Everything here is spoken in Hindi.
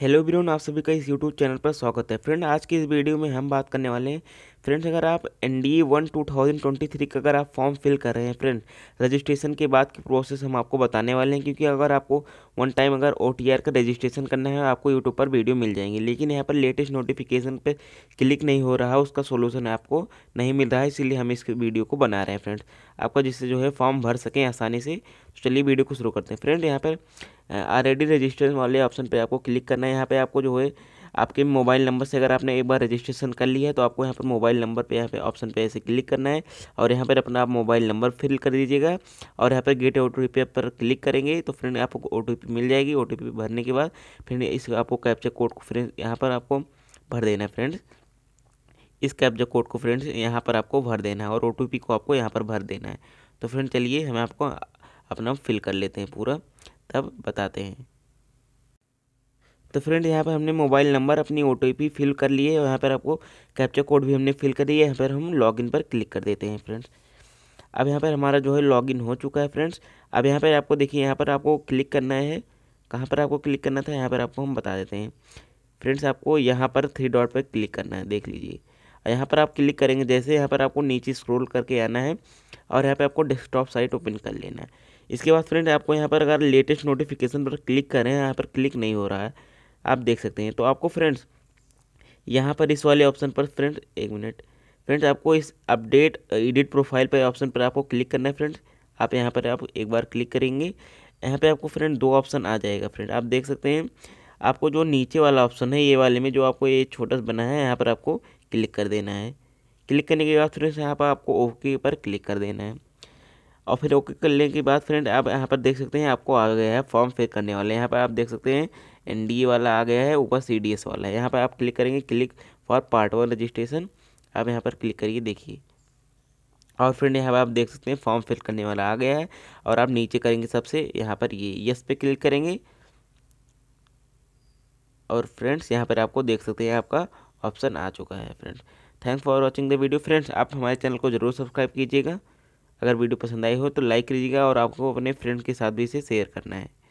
हेलो ब्रोन आप सभी का इस यूट्यूब चैनल पर स्वागत है फ्रेंड आज की इस वीडियो में हम बात करने वाले हैं फ्रेंड्स अगर आप N D one two thousand twenty three का अगर आप फॉर्म फिल कर रहे हैं फ्रेंड रजिस्ट्रेशन के बाद की प्रोसेस हम आपको बताने वाले हैं क्योंकि अगर आपको वन टाइम अगर ओ टी आर का रजिस्ट्रेशन करना है आपको यूट्यूब पर वीडियो मिल जाएंगे लेकिन यहाँ पर लेटेस्ट नोटिफिकेशन पर क्लिक नहीं हो रहा उसका सोल्यूशन आपको नहीं मिल रहा है इसीलिए हम इस वीडियो को बना रहे हैं फ्रेंड आपका जिससे जो है फॉर्म भर सकें आसानी से तो चलिए वीडियो को शुरू करते हैं फ्रेंड यहाँ पर ऑलरेडी रजिस्ट्रेशन वाले ऑप्शन पर आपको क्लिक करना है यहाँ पर आपको जो है आपके मोबाइल नंबर से अगर आपने एक बार रजिस्ट्रेशन कर लिया है तो आपको यहाँ पर मोबाइल नंबर पे यहाँ पे ऑप्शन पे ऐसे क्लिक करना है और यहाँ पर अपना आप मोबाइल नंबर फिल कर दीजिएगा और यहाँ पर गेट ओ टी पर क्लिक करेंगे तो फ्रेंड आपको ओ मिल जाएगी ओ भरने के बाद फिर इस आपको कैप्चर कोड को फ्रेंड यहाँ पर आपको भर देना है फ्रेंड्स इस कैप्चर कोड को फ्रेंड्स यहाँ पर आपको भर देना है और ओ को आपको यहाँ पर भर देना है तो फ्रेंड चलिए हमें आपको अपना फिल कर लेते हैं पूरा तब बताते हैं तो फ्रेंड यहाँ पर हमने मोबाइल नंबर अपनी ओ फिल कर लिए और यहाँ पर आपको कैप्चा कोड भी हमने फिल कर दिया यहाँ पर हम लॉगिन पर क्लिक कर देते हैं फ्रेंड्स अब यहाँ पर हमारा जो है लॉगिन हो चुका है फ्रेंड्स अब यहाँ पर आपको देखिए यहाँ पर आपको क्लिक करना है कहाँ पर आपको क्लिक करना था यहाँ पर आपको हम बता देते हैं फ्रेंड्स आपको यहाँ पर थ्री डॉट पर क्लिक करना है देख लीजिए यहाँ पर आप क्लिक करेंगे जैसे यहाँ पर आपको नीचे स्क्रॉल करके आना है और यहाँ पर आपको डेस्कटॉप साइट ओपन कर लेना है इसके बाद फ्रेंड आपको यहाँ पर अगर लेटेस्ट नोटिफिकेशन पर क्लिक करें यहाँ पर क्लिक नहीं हो रहा है आप देख सकते हैं तो आपको फ्रेंड्स यहाँ पर इस वाले ऑप्शन पर फ्रेंड्स एक मिनट फ्रेंड्स आपको इस अपडेट एडिट प्रोफाइल पर ऑप्शन पर आपको क्लिक करना है फ्रेंड्स आप यहाँ पर आप एक बार क्लिक करेंगे यहाँ पे आपको फ्रेंड दो ऑप्शन आ जाएगा फ्रेंड आप देख सकते हैं आपको जो नीचे वाला ऑप्शन है ये वाले में जो आपको ये छोटा सा बना है यहाँ पर आपको क्लिक कर देना है क्लिक करने के बाद फ्रेंड्स यहाँ पर आपको ओके पर क्लिक कर देना है और फिर ओके करने के बाद फ्रेंड आप यहाँ पर देख सकते हैं आपको आ गया है फॉर्म फिल करने वाले यहाँ पर आप देख सकते हैं एन वाला आ गया है ऊपर सी वाला है यहाँ पर आप क्लिक करेंगे click for part one registration आप यहाँ पर क्लिक करिए देखिए और फ्रेंड यहाँ पर आप देख सकते हैं फॉर्म फिल करने वाला आ गया है और आप नीचे करेंगे सबसे यहाँ पर ये यस पे क्लिक करेंगे और फ्रेंड्स यहाँ पर आपको देख सकते हैं आपका ऑप्शन आ चुका है friend thanks for watching the video friends आप हमारे चैनल को ज़रूर सब्सक्राइब कीजिएगा अगर वीडियो पसंद आई हो तो लाइक कीजिएगा और आपको अपने फ्रेंड के साथ भी इसे शेयर करना है